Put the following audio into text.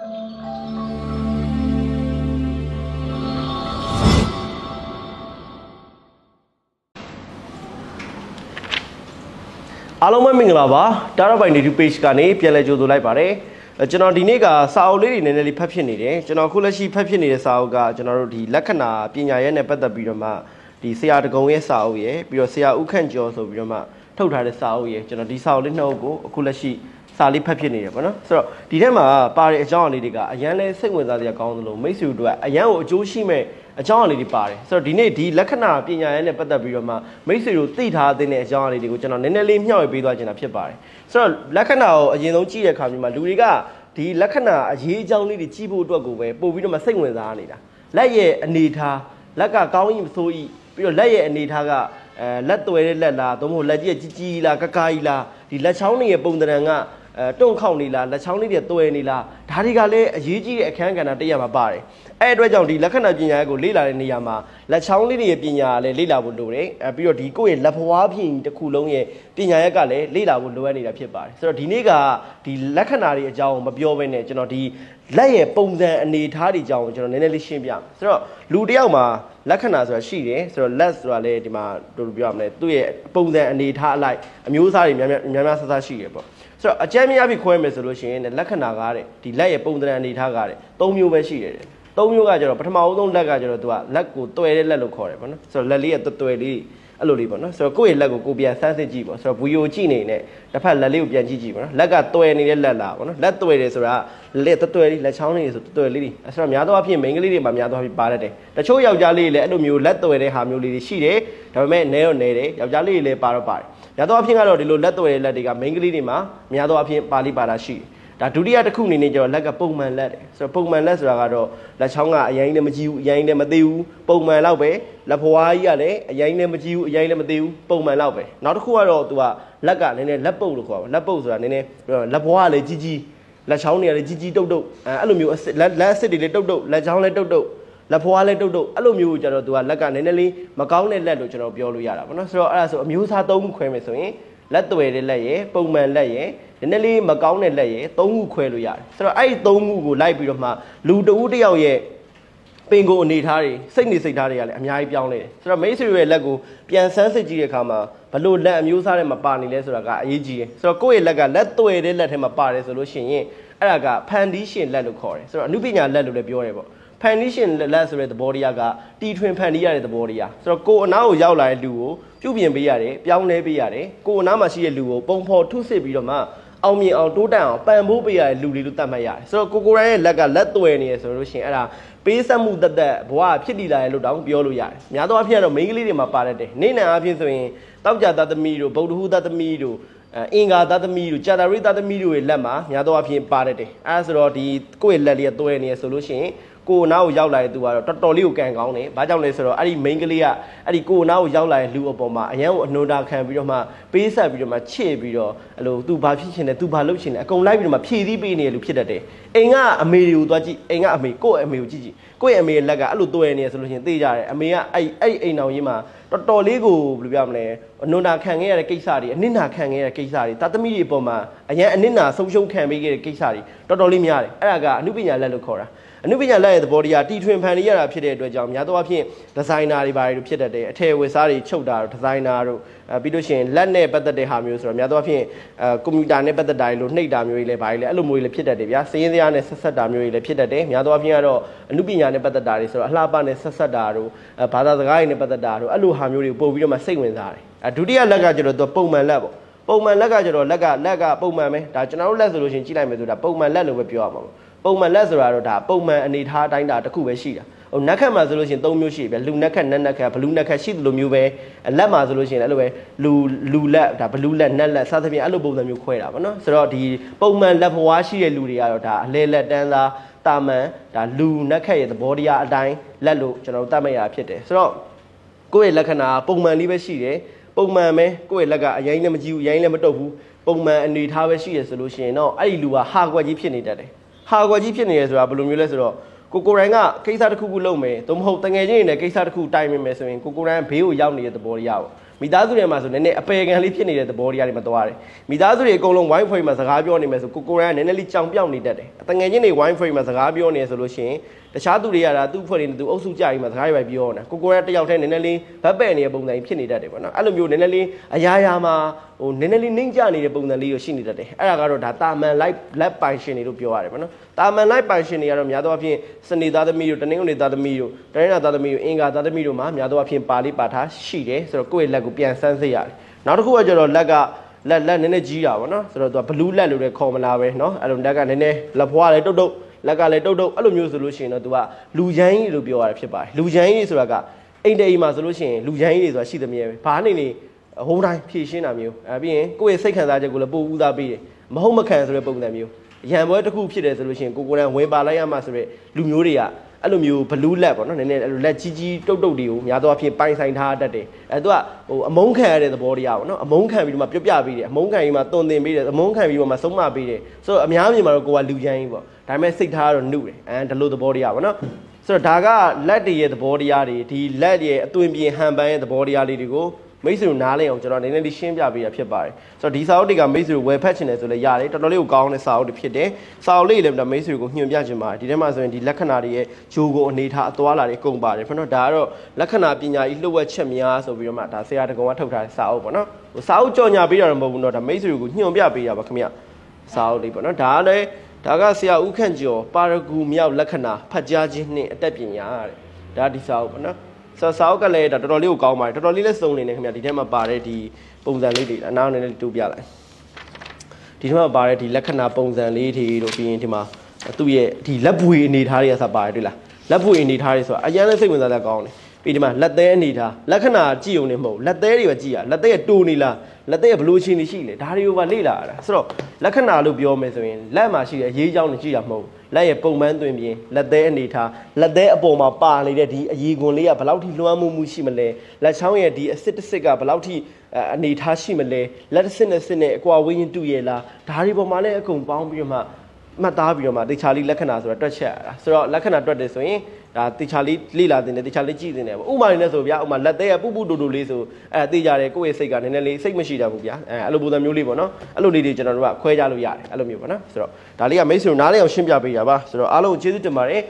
အားလုံးပဲမင်္ဂလာပါတာရပိုင် YouTube page ကနေပြန်လည်ကြိုဆိုလိုက်ပါတယ်ကျွန်တော်ဒီနေ့ကစာအုပ်လေးတွေနည်းနည်းလေးဖတ်ဖြစ်နေတယ်ကျွန်တော်ခုလက်ရှိဖတ်ဖြစ်နေတဲ့စာအုပ်ကကျွန်တော်တို့ဒီလက္ခဏာပညာရဲ့နဲ့ပတ်သက်ပြီးတော့မှဒီဆရာတကုံရဲ့စာအုပ်ရဲ့ပြီးတော့ဆရာဥခန့်ကျော်ဆိုပြီးတော့မှထုတ်ထားတဲ့စာအုပ်ရဲ့ကျွန်တော်ဒီစာအုပ်လေးနှစ်အုပ်ကိုအခုလက်ရှိစာလေးဖတ်ဖြစ်နေရပေါ့နော်ဆိုတော့ဒီထဲမှာပါတဲ့အကြောင်းအလေးတွေကအရန်လဲစိတ်ဝင်စားစရာကောင်းသလိုမိတ်ဆွေတို့အတွက်အရန်ကိုအကျိုးရှိမဲ့အကြောင်းအလေးတွေပါတယ်ဆိုတော့ဒီနေ့ဒီလက္ခဏာပညာရေးနဲ့ပတ်သက်ပြီးတော့မှမိတ်ဆွေတို့သိထားတဲ့အကြောင်းအလေးတွေကိုကျွန်တော်နည်းနည်းလေးမျှဝေပေးသွားချင်တာဖြစ်ပါတယ်ဆိုတော့လက္ခဏာကိုအရင်ဆုံးကြည့်တဲ့အခါမျိုးမှာလူတွေကဒီလက္ခဏာအရေးအကြောင်းလေးတွေကြည့်ဖို့အတွက်ကိုပဲပို့ပြီးတော့မှစိတ်ဝင်စားနေတာလက်ရဲ့အနေထားလက်ကကောင်းရင်မဆိုးဤပြီးတော့လက်ရဲ့အနေထားကအဲလက်သွဲတဲ့လက်လားသို့မဟုတ်လက်ကြီးကကြီးကြီးလားကကားကြီးလားဒီလက်ချောင်းတွေရဲ့ပုံသဏ္ဍာန်ကတွန့်ခေါက်နေလားလက်ချောင်းလေးတွေတွယ်နေလားဒါတွေကလည်းအရေးကြီးတဲ့အခန်းကဏ္ဍတစ်ရပ်မှာပါတယ်အဲ့အတွက်ကြောင့်ဒီလက္ခဏာပညာကိုလေ့လာတဲ့နေရာမှာလက်ချောင်းလေးတွေရဲ့ပညာလည်းလေ့လာဖို့လိုတယ်အဲပြီးတော့ဒီကိုယ့်ရဲ့လက်ဖွားပြင်တစ်ခုလုံးရဲ့ပညာရက်ကလည်းလေ့လာဖို့လိုအပ်နေတာဖြစ်ပါတယ်ဆိုတော့ဒီနေ့ကဒီလက္ခဏာတွေအကြောင်းမပြောဘဲနဲ့ကျွန်တော်ဒီလက်ရဲ့ပုံစံအနေထားတွေအကြောင်းကျွန်တော်နည်းနည်းလေးရှင်းပြမယ်ဆိုတော့လူတစ်ယောက်မှာလက္ခဏာဆိုတာရှိတယ်ဆိုတော့ let ဆိုတာလည်းဒီမှာတို့ပြောရမလဲသူ့ရဲ့ပုံစံအနေထားအလိုက်အမျိုးအစားတွေများများများများဆဆရှိရပေါ့ဆိုတော့အကြမ်းမရပြီခွဲမယ်ဆိုလို့ရှိရင်လက္ခဏာကားတဲ့ဒီလက်ရဲ့ပုံသဏ္ဍာန်အနေထားကားတဲ့၃မျိုးပဲရှိတယ်တဲ့၃မျိုးကကျတော့ပထမအဆုံးလက်ကကျတော့သူကလက်ကိုတွယ်တဲ့လက်လို့ခေါ်တယ်ပေါ့နော်ဆိုတော့လက်လေးရဲ့တွယ်လေးအဲ့လိုလေးပေါ့နော်ဆိုတော့ကိုယ့်ရဲ့လက်ကိုကိုပြန်ဆန်းစစ်ကြည့်ပေါ့ဆိုတော့ဗီဒီယိုကြည့်နေနဲ့တစ်ဖက်လက်လေးကိုပြန်ကြည့်ကြည့်ပေါ့နော်လက်ကတွယ်နေတဲ့လက်လားပေါ့နော်လက်တွယ်တယ်ဆိုတာလက်တွယ်လေးလက်ချောင်းလေးဆိုတွယ်လေးတွေအဲ့ဆိုတော့များသောအားဖြင့်မိန်းကလေးတွေမှာများသောအားဖြင့်ပါတတ်တယ်တချို့ယောက်ျားလေးတွေလည်းအဲ့လိုမျိုးလက်တွယ်တဲ့ဟာမျိုးလေးတွေရှိတယ်ဒါပေမဲ့နဲတော့နဲတယ်ယောက်ျားလေးတွေလည်းပါတော့ပါတယ်များသောအားဖြင့်ကတော့ဒီလိုလက်သွယ်လက်တွေက main ကလေးတွေမှာများသောအားဖြင့်ပါဠိပါတာရှိတယ်ဒါဒုတိယတစ်ခုအနေနဲ့ကျတော့လက်ကပုံမှန်လက်တယ်ဆိုတော့ပုံမှန်လက်ဆိုတာကတော့လက်ချောင်းကအရင်နဲ့မကြည့်ဘူးအရင်နဲ့မသေးဘူးပုံမှန်လောက်ပဲလက်ဖွားကြီးကလည်းအရင်နဲ့မကြည့်ဘူးအရင်နဲ့မသေးဘူးပုံမှန်လောက်ပဲနောက်တစ်ခုကတော့သူကလက်ကနည်းနည်းလက်ပုတ်လို့ခေါ်ပါလက်ပုတ်ဆိုတာနည်းနည်းလက်ဖွားကလည်းကြီးကြီးလက်ချောင်းတွေကလည်းကြီးကြီးတုတ်တုတ်အဲအဲ့လိုမျိုးလက်လက်အစ်စ်တွေလည်းတုတ်တုတ်လက်ချောင်းလည်းတုတ်တုတ်လက်ဖွားလည်းတုတ်တုတ်အဲ့လိုမျိုးကိုကျွန်တော်သူကလက်ကနည်းနည်းလေးမကောင်းတဲ့လက်လို့ကျွန်တော်ပြောလို့ရတာပေါ့နော်ဆိုတော့အဲ့ဒါဆိုအမျိုးအစား၃ခုခွဲမယ်ဆိုရင်လက်သွယ်တဲ့လက်ရယ်ပုံမှန်လက်ရယ်နည်းနည်းလေးမကောင်းတဲ့လက်ရယ်၃ခုခွဲလို့ရတယ်ဆိုတော့အဲ့ဒီ၃ခုကိုလိုက်ပြီးတော့မှလူတဦးတယောက်ရဲ့ပင်ကိုအနေထားတွေစိတ်နေစိတ်ထားတွေကလည်းအများကြီးပြောင်းလဲတယ်ဆိုတော့မိတ်ဆွေရဲ့လက်ကိုပြန်ဆန်းစစ်ကြည့်တဲ့အခါမှာဘလို့လက်အမျိုးအစားတွေမပါနေလဲဆိုတာကအရေးကြီးတယ်ဆိုတော့ကိုယ့်ရဲ့လက်ကလက်သွယ်တဲ့လက်ထဲမှာပါတယ်ဆိုလို့ရှိရင်အဲ့ဒါကဖန်တီးရှင်လက်လို့ခေါ်တယ်ဆိုတော့အမှုပညာလက်လို့လည်းပြောတယ်ပေါ့ foundation လက်ဆိုတဲ့သဘောတရားကတီထွင်ဖန်တီးရတဲ့သဘောတရားဆိုတော့ကိုအနားကိုရောက်လာတဲ့လူကိုပြုပြင်ပေးရတယ်ပြောင်းလဲပေးရတယ်ကိုအနားမှာရှိတဲ့လူကိုပုံဖော်ထုစစ်ပြီးတော့မှအောင်မြင်အောင်တိုးတက်အောင်ပံ့ပိုးပေးရတဲ့လူတွေလို့သတ်မှတ်ရတယ်ဆိုတော့ကိုကိုရိုင်းရဲ့လက်ကလက်သွယ်နေရဆိုလို့ရှိရင်အဲ့ဒါပေးဆက်မှုတသက်ဘဝဖြစ်တည်လာတယ်လို့တောင်ပြောလို့ရတယ်များသောအားဖြင့်တော့မိန်းကလေးတွေမှာပါတတ်တယ်နေနံအားဖြင့်ဆိုရင်တောက်ကြသသမီးတို့ဗုဒ္ဓဟူသသမီးတို့အင်္ဂါသသမီးတို့ကြာတာရိသသမီးတို့ရဲ့လက်မှာများသောအားဖြင့်ပါတတ်တယ်အဲဒါဆိုတော့ဒီကိုယ့်ရဲ့လက်လေးကသွယ်နေရဆိုလို့ရှိရင်ကိုနားကိုရောက်လာတဲ့သူကတော့တော်တော်လေးကိုကန်ကောင်းတယ်။ဘာကြောင့်လဲဆိုတော့အဲ့ဒီ main ကလေးကအဲ့ဒီကိုနားကိုရောက်လာတဲ့လူအပေါ်မှာအရန်ကိုအနှုံတာခံပြီးတော့မှပေးဆက်ပြီးတော့မှချေ့ပြီးတော့အဲ့လိုသူဘာဖြစ်ချင်လဲသူဘာလုပ်ချင်လဲအကုန်လိုက်ပြီးတော့မှဖြည့်သီးပေးနေတယ်လူဖြစ်တတ်တယ်။အိမ်ကအမေတွေကိုသွားကြည့်အိမ်ကအမေကိုယ့်အမေကိုကြည့်ကြည့်ကိုယ့်ရဲ့အမေရဲ့လက်ကအဲ့လိုတွေ့နေရဆိုလို့ရှိရင်သိကြတယ်အမေကအဲ့အဲ့အိမ်အောင်ကြီးမှာတော်တော်လေးကိုဘယ်လိုပြောမလဲအနုနာခံခဲ့ရတဲ့ကိစ္စတွေအနစ်နာခံခဲ့ရတဲ့ကိစ္စတွေတသမီတွေအပေါ်မှာအရန်အနစ်နာဆုံးရှုံးခံပေးခဲ့တဲ့ကိစ္စတွေတော်တော်လေးများတယ်အဲ့ဒါကအနုပညာလက်လို့ခေါ်တာအနုပညာလက်ရဲ့သဘောတရားတီထွင်ဖန်တီးရတာဖြစ်တဲ့အတွက်ကြောင့်များသောအားဖြင့်ဒီဇိုင်နာတွေပါတယ်လို့ဖြစ်တတ်တယ်အထည်ဝတ်စားတွေချုပ်တာတို့ဒီဇိုင်နာတို့ပြီးလို့ရှိရင်လက်နဲ့ပတ်သက်တဲ့ဟာမျိုးဆိုတော့များသောအားဖြင့်ကွန်ပျူတာနဲ့ပတ်သက်တာတွေလို့နှိပ်တာမျိုးတွေလည်းပါတယ်လေအဲ့လိုမျိုးတွေလည်းဖြစ်တတ်တယ်ဗျာစည်ရင်းစရာနဲ့ဆက်ဆက်တာမျိုးတွေလည်းဖြစ်တတ်တယ်များသောအားဖြင့်ကတော့အနုပညာနဲ့ပတ်သက်တာတွေဆိုတော့အလှပနဲ့ဆက်ဆက်တာတို့ဘာသာစကားတွေနဲ့ပတ်သက်တာတို့အဲ့လိုဟာမျိုးတွေပို့ပြီးတော့မှစိတ်ဝင်စားတယ်အဒုတိယလက်ကကျတော့သူပုံမှန်လက်ပေါ့ပုံမှန်လက်ကကျတော့လက်ကလက်ကပုံမှန်ပဲဒါကျွန်တော်တို့လက်ဆိုလို့ရှိရင်ကြည့်လိုက်မယ်ဆိုတာပုံမှန်လက်လို့ပဲပြောရမှာပေါ့ပုံမှန်လက်ဆိုတာတော့ဒါပုံမှန်အနေထားအတိုင်းဒါတစ်ခုပဲရှိတာဟိုနက်ခတ်မှာဆိုလို့ရှိရင်၃မျိုးရှိပြီလူနက်ခတ်နက်နက်ခတ်ဘလူးနက်ခတ်ရှိသလိုမျိုးပဲလက်မှာဆိုလို့ရှိရင်အဲ့လိုပဲလူလူလက်ဒါဘလူးလက်နက်လက်စသဖြင့်အဲ့လိုပုံစံမျိုးခွဲတာပေါ့နော်ဆိုတော့ဒီပုံမှန်လက်ဖွားရှိတဲ့လူတွေကတော့ဒါအလဲလက်တန်းသားတာမန်ဒါလူနက်ခတ်ရဲ့သဘောတရားအတိုင်းလက်လို့ကျွန်တော်တို့တတ်မှတ်ရတာဖြစ်တယ်ဆိုတော့ကိုယ့်ရဲ့လက္ခဏာပုံမှန်လေးပဲရှိတယ်ပုံမှန်ပဲကိုယ့်ရဲ့လက်ကအရင်လည်းမကြည့်ဘူးအရင်လည်းမတုတ်ဘူးပုံမှန်အနေထားပဲရှိရဆိုလို့ရှိရင်တော့အဲ့ဒီလူကဟာကွက်ကြီးဖြစ်နေတတ်တယ်ဟာကွက်ကြီးဖြစ်နေရဆိုတာဘယ်လိုမျိုးလဲဆိုတော့ကိုကိုရိုင်းကကိစ္စတစ်ခုခုလုပ်မယ်သို့မဟုတ်တငယ်ချင်းတွေနဲ့ကိစ္စတစ်ခုတိုင်မယ်ဆိုရင်ကိုကိုရိုင်းဘေးကိုရောက်နေတဲ့သဘောတရားပေါ့မိသားစုတွေမှာဆိုနည်းနည်းအပယ်ခံလေးဖြစ်နေတဲ့သဘောတရားတွေမှာသွားတယ်မိသားစုတွေအကုန်လုံး wifi မှာစကားပြောနေမယ်ဆိုကိုကိုရိုင်းကနည်းနည်းလေးကြောင်ပြောင်နေတတ်တယ်တငယ်ချင်းတွေ wifi မှာစကားပြောနေဆိုလို့ရှိရင်တခြားသူတွေကဒါသူ့အဖွဲ့တွေနဲ့သူအုပ်စုကြပြီးမှစကားတွေပဲပြောနေတာကိုကိုရတယောက်တည်းနည်းနည်းလေးဗတ်ပဲ့နေတဲ့ပုံစံကြီးဖြစ်နေတတ်တယ်ပေါ့နော်အဲ့လိုမျိုးနည်းနည်းလေးအရာရာမှာဟိုနည်းနည်းလေးနှိမ့်ကျနေတဲ့ပုံစံလေးကိုရှိနေတတ်တယ်အဲ့ဒါကတော့ဒါတာမန် live lab ပိုင်ရှင်တွေလို့ပြောရတယ်ပေါ့နော်တာမန် live ပိုင်ရှင်တွေကတော့များသောအားဖြင့်စနေသားသမီးတို့တနင်္ဂနွေသားသမီးတို့တနင်္လာသားသမီးတို့အင်္ဂါသားသမီးတို့မှာများသောအားဖြင့်ပါဠိပါထားရှိတယ်ဆိုတော့ကိုယ့်ရဲ့လက်ကိုပြန်ဆန်းစစ်ရတယ်နောက်တစ်ခုကကျတော့လက်ကလက်လက်နည်းနည်းကြီးတာပေါ့နော်ဆိုတော့သူကဘလူးလက်လို့လည်းခေါ်မလာပဲเนาะအဲ့လိုလက်ကနည်းနည်းလက်ဖွားလည်းတုတ်တုတ်လက်ကလည်းတုတ်တုတ်အဲ့လိုမျိုးဆိုလို့ရှိရင်တော့သူကလူချမ်းကြီးလို့ပြောရတာဖြစ်ပါတယ်လူချမ်းကြီးဆိုတာကအိမ်တိမ်မှာဆိုလို့ရှိရင်လူချမ်းကြီးတွေဆိုတာရှိသမြဲပဲဘာနေနေဟိုးတိုင်းဖြည့်ရှင်းတာမျိုးအဲပြီးရင်ကိုယ့်ရဲ့စိတ်ခံစားချက်ကိုလည်းပို့ဦးစားပေးတယ်မဟုတ်မခံဆိုတဲ့ပုံစံမျိုးရံပွဲတစ်ခုဖြစ်တယ်ဆိုလို့ရှိရင်ကိုကိုယ်တိုင်ဝင်ပါလိုက်ရမှဆိုတဲ့လူမျိုးတွေကအဲ့လိုမျိုးဘလူးလက်ပေါ့နော်နည်းနည်းအဲ့လိုလက်ကြီးကြီးတုတ်တုတ်တွေကိုများသောအားဖြင့်ပိုင်ဆိုင်ထားတတ်တယ်အဲ့သူကဟိုအမုန်းခံရတဲ့သဘောတရားပေါ့နော်အမုန်းခံပြီးတော့မှပြုတ်ပြပေးတယ်အမုန်းခံပြီးမှတုံတင်ပေးတယ်အမုန်းခံပြီးတော့မှဆုံးမပေးတယ်ဆိုတော့အများမြင်မှာတော့ကိုကလူချမ်းကြီးပေါ့ဒါပေမဲ့စိတ်ထားကတော့နှုတ်တယ်အဲဒီလိုသဘောတရားပေါ့နော်ဆိုတော့ဒါကလက်တည်းရဲ့သဘောတရားတွေဒီလက်ရဲ့အသွင်ပြင်ဟန်ပန်ရဲ့သဘောတရားလေးတွေကိုမိတ်ဆွေတို့နားလည်အောင်ကျွန်တော်နည်းနည်းလေးရှင်းပြပေးတာဖြစ်ပါတယ်ဆိုတော့ဒီစာအုပ်တွေကမိတ်ဆွေတို့ဝယ်ဖတ်ချင်တယ်ဆိုလည်းရတယ်တော်တော်လေးကိုကောင်းတဲ့စာအုပ်တွေဖြစ်တယ်စာအုပ်လေးလည်းမိတ်ဆွေကိုညွှန်ပြချင်ပါတယ်ဒီထဲမှာဆိုရင်ဒီလက္ခဏာတွေရဲ့ဂျိုကိုအနေထားအသွားလာတွေအကုန်ပါတယ်ဖနော်ဒါကတော့လက္ခဏာပညာကြီးလှုပ်ဝက်ချက်များဆိုပြီးတော့မှဒါဆရာတကောင်ကထုတ်ထားတဲ့စာအုပ်ပေါ့နော်ဟိုစာအုပ်ကြော်ညာပေးတာတော့မဟုတ်ဘူးเนาะဒါမိတ်ဆွေကိုညွှန်ပြပေးတာပါခင်ဗျစာအုပ်လေးပေါ့နော်ဒါကလည်းဒါကဆရာဦးခန့်ကျော်ပါရဂူမြောက်လက္ခဏာဖတ်ကြားခြင်းနှင့်အတတ်ပညာတဲ့ဒါဒီစာအုပ်ပေါ့နော်ဆာဆာအုပ်ကလည်းဒါတော်တော်လေးကိုကောင်းပါတယ်တော်တော်လေးလည်းစုံနေတယ်ခင်ဗျာဒီထဲမှာပါတဲ့ဒီပုံစံလေးတွေအနောက်နဲ့တူပြလိုက်ဒီထဲမှာပါတဲ့ဒီလက္ခဏာပုံစံလေးတွေတို့ပြီးရင်ဒီမှာသူ့ရဲ့ဒီလက်ပွေအနေထားတွေကဆက်ပါတယ်တွေ့လားလက်ပွေအနေထားတွေဆိုတာအရင်လည်းစိတ်ဝင်စားစရာကောင်းတယ်ပြီးဒီမှာလက်သေးအနေထားလက္ခဏာကြည့်ုံနဲ့မဟုတ်လက်သေးတွေပဲကြည့်ရလက်သေးကတူနေလားလက်သေးကဘလို့ရှင်နေရှိလဲဒါတွေကိုပါလေ့လာရတာဆိုတော့လက္ခဏာလို့ပြောမယ်ဆိုရင်လက်မှာရှိတဲ့အရေးကြောင်းတွေကြည့်ရမဟုတ်လက်ရဲ့ပုံမှန်သွင်ပြင်လက်သေးအနေထားလက်သေးအပေါ်မှာပါနေတဲ့ဒီအရေးကွန်လေးကဘလောက်ထိလွှမ်းမိုးမှုရှိမလဲလက်ချောင်းရဲ့ဒီအစစ်တစ်စစ်ကဘလောက်ထိအနေထားရှိမလဲလက်တစ်စစ်နဲ့စစ်နဲ့အကွာဝေးရင်တူရဲ့လားဒါတွေပေါ်မှာလည်းအကုန်ပေါင်းပြီးတော့မှမှတ်သားပြီးတော့မှတခြားလေးလက္ခဏာဆိုတာတွက်ချက်ရတာဆိုတော့လက္ခဏာတွက်တယ်ဆိုရင်ဒါတေချာလေးလေ့လာတင်တယ်တေချာလေးကြည့်တင်တယ်ပေါ့ဥမာနေလဲဆိုဗျာဥမာလက်သေးကပူပူတူတူလေးဆိုအဲတေချာတယ်ကိုယ့်ရဲ့စိတ်ကနည်းနည်းလေးစိတ်မရှိတာဘူးဗျာအဲအဲ့လိုပုံစံမျိုးလေးပေါ့နော်အဲ့လိုလေးတွေကျွန်တော်တို့ကခွဲခြားလို့ရတယ်အဲ့လိုမျိုးပေါ့နော်ဆိုတော့ဒါလေးကမိတ်ဆွေနားလည်အောင်ရှင်းပြပေးတာပါဆိုတော့အားလုံးကျေးဇူးတင်ပါတယ်